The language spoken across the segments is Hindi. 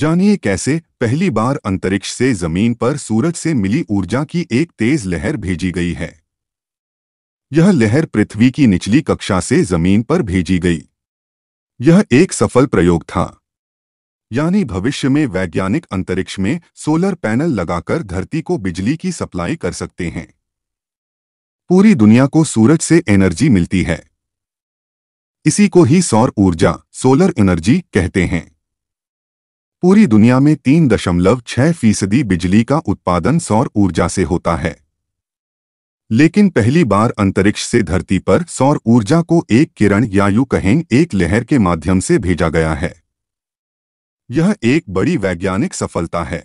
जानिए कैसे पहली बार अंतरिक्ष से जमीन पर सूरज से मिली ऊर्जा की एक तेज लहर भेजी गई है यह लहर पृथ्वी की निचली कक्षा से जमीन पर भेजी गई यह एक सफल प्रयोग था यानी भविष्य में वैज्ञानिक अंतरिक्ष में सोलर पैनल लगाकर धरती को बिजली की सप्लाई कर सकते हैं पूरी दुनिया को सूरज से एनर्जी मिलती है इसी को ही सौर ऊर्जा सोलर एनर्जी कहते हैं पूरी दुनिया में तीन दशमलव छह फीसदी बिजली का उत्पादन सौर ऊर्जा से होता है लेकिन पहली बार अंतरिक्ष से धरती पर सौर ऊर्जा को एक किरण या यू कहें एक लहर के माध्यम से भेजा गया है यह एक बड़ी वैज्ञानिक सफलता है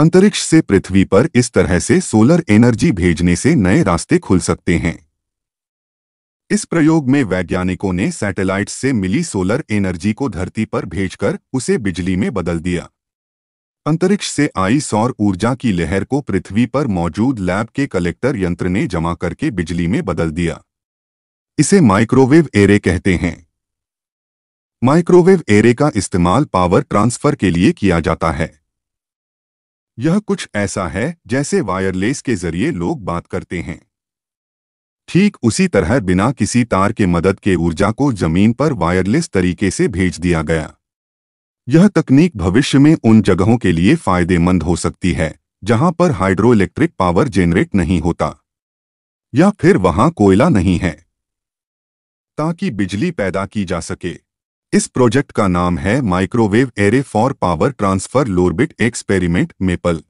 अंतरिक्ष से पृथ्वी पर इस तरह से सोलर एनर्जी भेजने से नए रास्ते खुल सकते हैं इस प्रयोग में वैज्ञानिकों ने सैटेलाइट से मिली सोलर एनर्जी को धरती पर भेजकर उसे बिजली में बदल दिया अंतरिक्ष से आई सौर ऊर्जा की लहर को पृथ्वी पर मौजूद लैब के कलेक्टर यंत्र ने जमा करके बिजली में बदल दिया इसे माइक्रोवेव एरे कहते हैं माइक्रोवेव एरे का इस्तेमाल पावर ट्रांसफर के लिए किया जाता है यह कुछ ऐसा है जैसे वायरलेस के जरिए लोग बात करते हैं ठीक उसी तरह बिना किसी तार के मदद के ऊर्जा को जमीन पर वायरलेस तरीके से भेज दिया गया यह तकनीक भविष्य में उन जगहों के लिए फायदेमंद हो सकती है जहां पर हाइड्रो इलेक्ट्रिक पावर जेनरेट नहीं होता या फिर वहां कोयला नहीं है ताकि बिजली पैदा की जा सके इस प्रोजेक्ट का नाम है microwave array for power transfer low orbit experiment MAPLE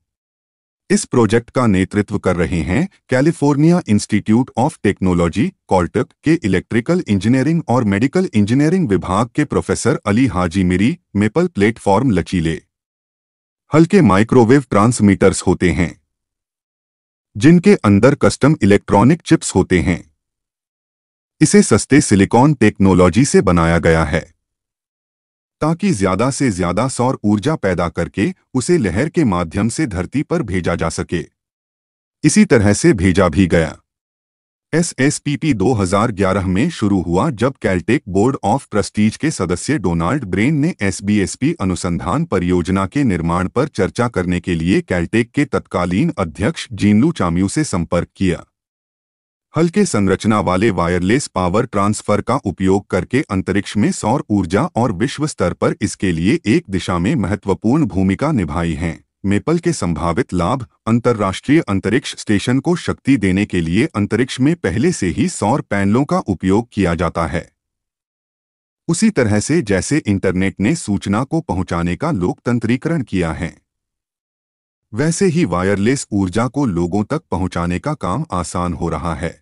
इस प्रोजेक्ट का नेतृत्व कर रहे हैं California Institute of Technology Caltech के इलेक्ट्रिकल इंजीनियरिंग और मेडिकल इंजीनियरिंग विभाग के professor Ali Hajimiri MAPLE platform लचीले हल्के माइक्रोवेव ट्रांसमीटर्स होते हैं जिनके अंदर कस्टम इलेक्ट्रॉनिक चिप्स होते हैं इसे सस्ते सिलिकॉन टेक्नोलॉजी से बनाया गया है ताकि ज्यादा से ज्यादा सौर ऊर्जा पैदा करके उसे लहर के माध्यम से धरती पर भेजा जा सके इसी तरह से भेजा भी गया एसएसपीपी 2011 में शुरू हुआ जब कैल्टेक बोर्ड ऑफ ट्रस्टीज के सदस्य डोनाल्ड ब्रेन ने एसबीएसपी अनुसंधान परियोजना के निर्माण पर चर्चा करने के लिए कैल्टेक के तत्कालीन अध्यक्ष जीनलू चाम्यू से संपर्क किया हल्के संरचना वाले वायरलेस पावर ट्रांसफर का उपयोग करके अंतरिक्ष में सौर ऊर्जा और विश्व स्तर पर इसके लिए एक दिशा में महत्वपूर्ण भूमिका निभाई है मेपल के संभावित लाभ अंतर्राष्ट्रीय अंतरिक्ष स्टेशन को शक्ति देने के लिए अंतरिक्ष में पहले से ही सौर पैनलों का उपयोग किया जाता है उसी तरह से जैसे इंटरनेट ने सूचना को पहुंचाने का लोकतंत्रीकरण किया है वैसे ही वायरलेस ऊर्जा को लोगों तक पहुंचाने का काम आसान हो रहा है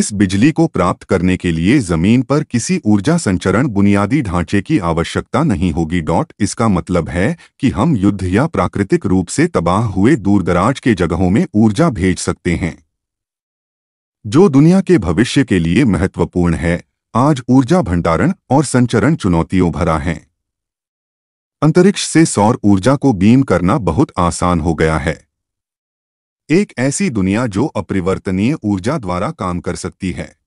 इस बिजली को प्राप्त करने के लिए जमीन पर किसी ऊर्जा संचरण बुनियादी ढांचे की आवश्यकता नहीं होगी डॉट इसका मतलब है कि हम युद्ध या प्राकृतिक रूप से तबाह हुए दूरदराज के जगहों में ऊर्जा भेज सकते हैं जो दुनिया के भविष्य के लिए महत्वपूर्ण है आज ऊर्जा भंडारण और संचरण चुनौतियों भरा है अंतरिक्ष से सौर ऊर्जा को बीम करना बहुत आसान हो गया है एक ऐसी दुनिया जो अपरिवर्तनीय ऊर्जा द्वारा काम कर सकती है